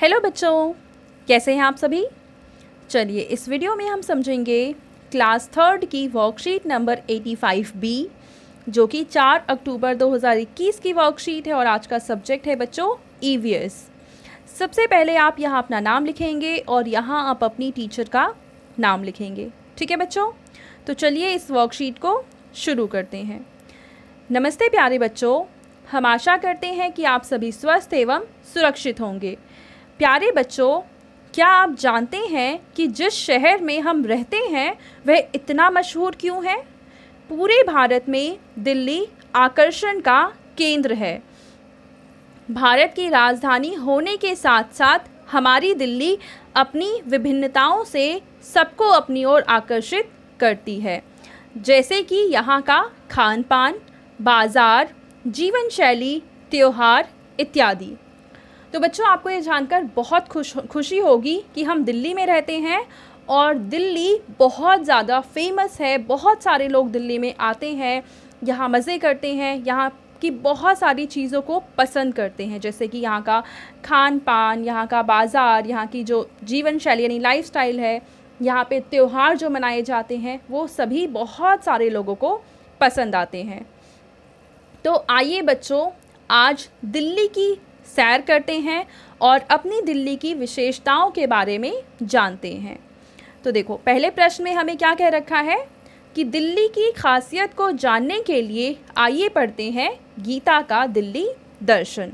hello बच्चों कैसे हैं आप सभी चलिए इस वीडियो में हम समझेंगे क्लास थर्ड की वर्कशीट नंबर 85 बी जो कि 4 अक्टूबर 2021 की वर्कशीट है और आज का सब्जेक्ट है बच्चों ईवीएस e सबसे पहले आप यहाँ अपना नाम लिखेंगे और यहाँ आप अपनी टीचर का नाम लिखेंगे ठीक है बच्चों तो चलिए इस वर्कशीट को शुरू करते हैं नमस्ते प्यारे बच्चों हम आशा करते हैं कि आप सभी स्वस्थ एवं सुरक्षित होंगे प्यारे बच्चों क्या आप जानते हैं कि जिस शहर में हम रहते हैं वह इतना मशहूर क्यों है पूरे भारत में दिल्ली आकर्षण का केंद्र है भारत की राजधानी होने के साथ साथ हमारी दिल्ली अपनी विभिन्नताओं से सबको अपनी ओर आकर्षित करती है जैसे कि यहाँ का खान पान बाज़ार जीवन शैली त्यौहार इत्यादि तो बच्चों आपको ये जानकर बहुत खुश खुशी होगी कि हम दिल्ली में रहते हैं और दिल्ली बहुत ज़्यादा फेमस है बहुत सारे लोग दिल्ली में आते हैं यहाँ मज़े करते हैं यहाँ की बहुत सारी चीज़ों को पसंद करते हैं जैसे कि यहाँ का खान पान यहाँ का बाज़ार यहाँ की जो जीवन शैली यानी लाइफ स्टाइल है यहाँ पे त्यौहार जो मनाए जाते हैं वो सभी बहुत सारे लोगों को पसंद आते हैं तो आइए बच्चों आज दिल्ली की सैर करते हैं और अपनी दिल्ली की विशेषताओं के बारे में जानते हैं तो देखो पहले प्रश्न में हमें क्या कह रखा है कि दिल्ली की खासियत को जानने के लिए आइए पढ़ते हैं गीता का दिल्ली दर्शन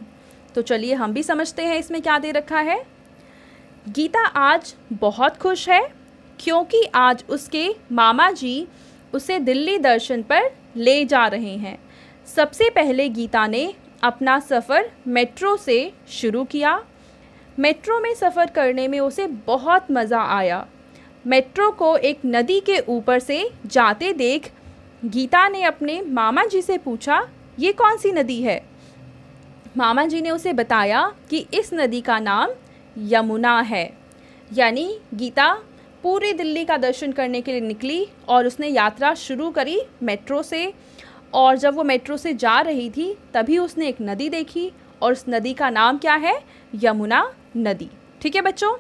तो चलिए हम भी समझते हैं इसमें क्या दे रखा है गीता आज बहुत खुश है क्योंकि आज उसके मामा जी उसे दिल्ली दर्शन पर ले जा रहे हैं सबसे पहले गीता ने अपना सफ़र मेट्रो से शुरू किया मेट्रो में सफ़र करने में उसे बहुत मज़ा आया मेट्रो को एक नदी के ऊपर से जाते देख गीता ने अपने मामा जी से पूछा ये कौन सी नदी है मामा जी ने उसे बताया कि इस नदी का नाम यमुना है यानी गीता पूरी दिल्ली का दर्शन करने के लिए निकली और उसने यात्रा शुरू करी मेट्रो से और जब वो मेट्रो से जा रही थी तभी उसने एक नदी देखी और उस नदी का नाम क्या है यमुना नदी ठीक है बच्चों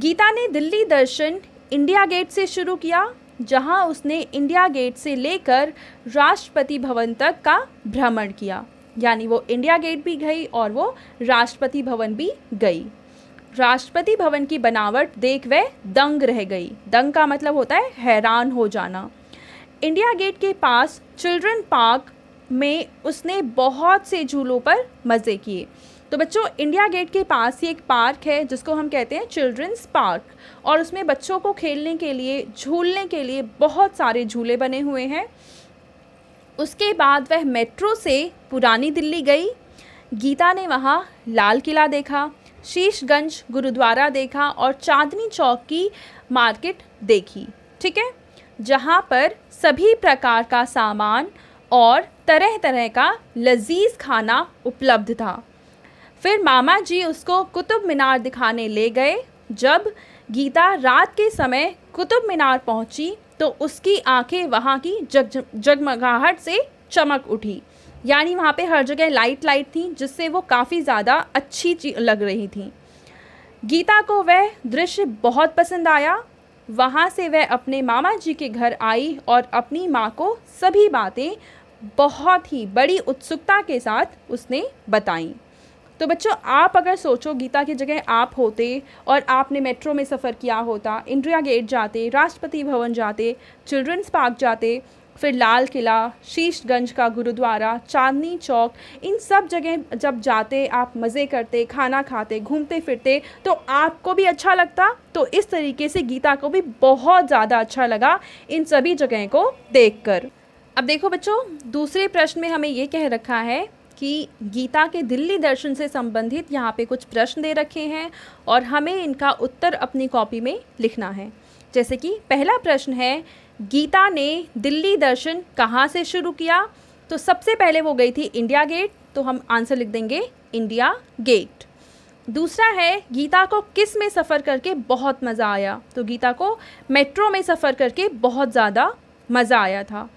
गीता ने दिल्ली दर्शन इंडिया गेट से शुरू किया जहां उसने इंडिया गेट से लेकर राष्ट्रपति भवन तक का भ्रमण किया यानी वो इंडिया गेट भी गई और वो राष्ट्रपति भवन भी गई राष्ट्रपति भवन की बनावट देख वह दंग रह गई दंग का मतलब होता है हैरान हो जाना इंडिया गेट के पास चिल्ड्रन पार्क में उसने बहुत से झूलों पर मज़े किए तो बच्चों इंडिया गेट के पास ही एक पार्क है जिसको हम कहते हैं चिल्ड्रंस पार्क और उसमें बच्चों को खेलने के लिए झूलने के लिए बहुत सारे झूले बने हुए हैं उसके बाद वह मेट्रो से पुरानी दिल्ली गई गीता ने वहाँ लाल किला देखा शीशगंज गुरुद्वारा देखा और चांदनी चौक की मार्केट देखी ठीक है जहाँ पर सभी प्रकार का सामान और तरह तरह का लजीज खाना उपलब्ध था फिर मामा जी उसको कुतुब मीनार दिखाने ले गए जब गीता रात के समय कुतुब मीनार पहुंची तो उसकी आंखें वहाँ की जग जगमगाहट से चमक उठी यानी वहाँ पे हर जगह लाइट लाइट थी जिससे वो काफ़ी ज़्यादा अच्छी लग रही थी गीता को वह दृश्य बहुत पसंद आया वहाँ से वह अपने मामा जी के घर आई और अपनी माँ को सभी बातें बहुत ही बड़ी उत्सुकता के साथ उसने बताई तो बच्चों आप अगर सोचो गीता की जगह आप होते और आपने मेट्रो में सफ़र किया होता इंडिया गेट जाते राष्ट्रपति भवन जाते चिल्ड्रंस पार्क जाते फिर लाल किला शीशगंज का गुरुद्वारा चांदनी चौक इन सब जगह जब जाते आप मज़े करते खाना खाते घूमते फिरते तो आपको भी अच्छा लगता तो इस तरीके से गीता को भी बहुत ज़्यादा अच्छा लगा इन सभी जगह को कर अब देखो बच्चों दूसरे प्रश्न में हमें ये कह रखा है कि गीता के दिल्ली दर्शन से संबंधित यहाँ पे कुछ प्रश्न दे रखे हैं और हमें इनका उत्तर अपनी कॉपी में लिखना है जैसे कि पहला प्रश्न है गीता ने दिल्ली दर्शन कहाँ से शुरू किया तो सबसे पहले वो गई थी इंडिया गेट तो हम आंसर लिख देंगे इंडिया गेट दूसरा है गीता को किस में सफ़र करके बहुत मज़ा आया तो गीता को मेट्रो में सफ़र करके बहुत ज़्यादा मज़ा आया था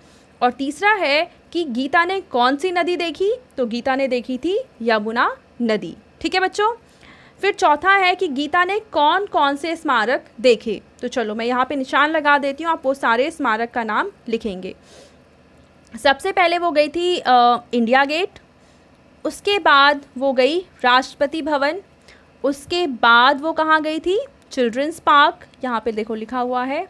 और तीसरा है कि गीता ने कौन सी नदी देखी तो गीता ने देखी थी यमुना नदी ठीक है बच्चों फिर चौथा है कि गीता ने कौन कौन से स्मारक देखे तो चलो मैं यहाँ पे निशान लगा देती हूँ आप वो सारे स्मारक का नाम लिखेंगे सबसे पहले वो गई थी आ, इंडिया गेट उसके बाद वो गई राष्ट्रपति भवन उसके बाद वो कहाँ गई थी चिल्ड्रंस पार्क यहाँ पे देखो लिखा हुआ है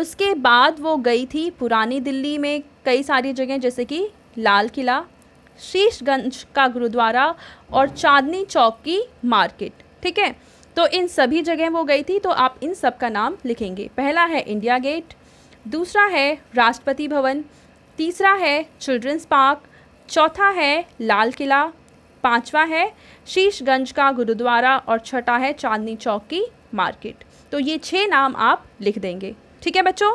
उसके बाद वो गई थी पुरानी दिल्ली में कई सारी जगह जैसे कि लाल किला शीशगंज का गुरुद्वारा और चांदनी चौक की मार्केट ठीक है तो इन सभी जगह वो गई थी तो आप इन सब का नाम लिखेंगे पहला है इंडिया गेट दूसरा है राष्ट्रपति भवन तीसरा है चिल्ड्रंस पार्क चौथा है लाल किला पांचवा है शीशगंज का गुरुद्वारा और छठा है चांदनी चौक की मार्केट तो ये छः नाम आप लिख देंगे ठीक है बच्चों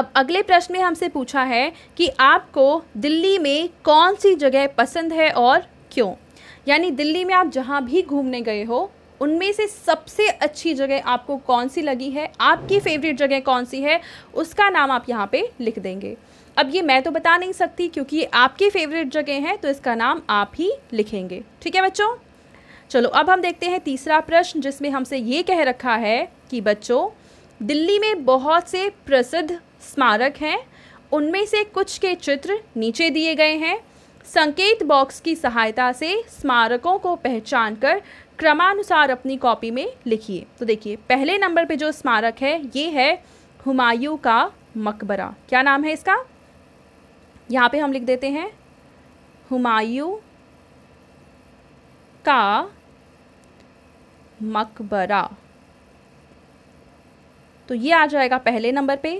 अब अगले प्रश्न में हमसे पूछा है कि आपको दिल्ली में कौन सी जगह पसंद है और क्यों यानी दिल्ली में आप जहाँ भी घूमने गए हो उनमें से सबसे अच्छी जगह आपको कौन सी लगी है आपकी फेवरेट जगह कौन सी है उसका नाम आप यहाँ पे लिख देंगे अब ये मैं तो बता नहीं सकती क्योंकि ये आपकी फेवरेट जगह है तो इसका नाम आप ही लिखेंगे ठीक है बच्चों चलो अब हम देखते हैं तीसरा प्रश्न जिसमें हमसे ये कह रखा है कि बच्चों दिल्ली में बहुत से प्रसिद्ध स्मारक हैं उनमें से कुछ के चित्र नीचे दिए गए हैं संकेत बॉक्स की सहायता से स्मारकों को पहचान कर क्रमानुसार अपनी कॉपी में लिखिए तो देखिए पहले नंबर पे जो स्मारक है ये है हुमायूं का मकबरा क्या नाम है इसका यहाँ पे हम लिख देते हैं हुमायूं का मकबरा तो ये आ जाएगा पहले नंबर पे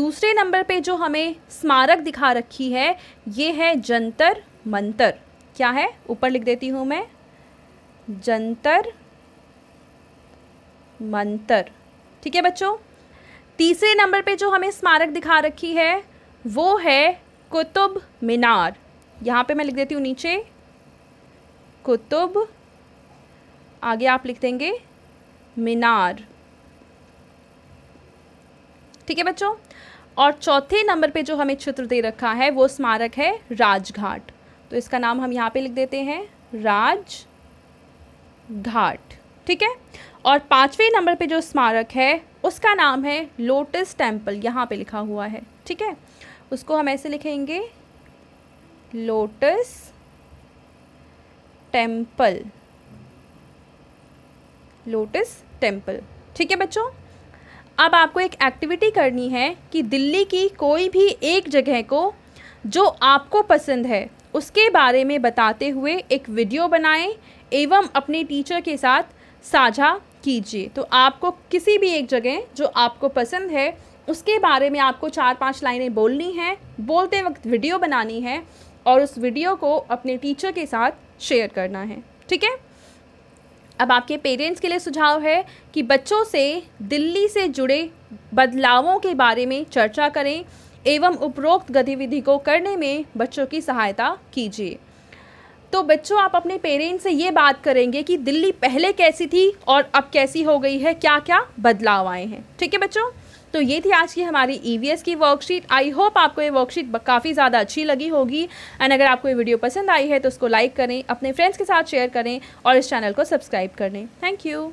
दूसरे नंबर पे जो हमें स्मारक दिखा रखी है ये है जंतर मंतर क्या है ऊपर लिख देती हूँ मैं जंतर मंतर ठीक है बच्चों तीसरे नंबर पे जो हमें स्मारक दिखा रखी है वो है कुतुब मीनार यहाँ पे मैं लिख देती हूँ नीचे कुतुब आगे आप लिख देंगे मीनार ठीक है बच्चों और चौथे नंबर पे जो हमें चित्र दे रखा है वो स्मारक है राजघाट तो इसका नाम हम यहाँ पे लिख देते हैं राज घाट ठीक है और पाँचवें नंबर पे जो स्मारक है उसका नाम है लोटस टेम्पल यहाँ पे लिखा हुआ है ठीक है उसको हम ऐसे लिखेंगे लोटस टेम्पल लोटस टेम्पल ठीक है बच्चों अब आपको एक एक्टिविटी करनी है कि दिल्ली की कोई भी एक जगह को जो आपको पसंद है उसके बारे में बताते हुए एक वीडियो बनाएं एवं अपने टीचर के साथ साझा कीजिए तो आपको किसी भी एक जगह जो आपको पसंद है उसके बारे में आपको चार पांच लाइनें बोलनी हैं बोलते वक्त वीडियो बनानी है और उस वीडियो को अपने टीचर के साथ शेयर करना है ठीक है अब आपके पेरेंट्स के लिए सुझाव है कि बच्चों से दिल्ली से जुड़े बदलावों के बारे में चर्चा करें एवं उपरोक्त गतिविधि को करने में बच्चों की सहायता कीजिए तो बच्चों आप अपने पेरेंट्स से ये बात करेंगे कि दिल्ली पहले कैसी थी और अब कैसी हो गई है क्या क्या बदलाव आए हैं ठीक है बच्चों तो ये थी आज की हमारी ई e की वर्कशीट आई होप आपको ये वर्कशीट काफ़ी ज़्यादा अच्छी लगी होगी एंड अगर आपको ये वीडियो पसंद आई है तो उसको लाइक करें अपने फ्रेंड्स के साथ शेयर करें और इस चैनल को सब्सक्राइब करें थैंक यू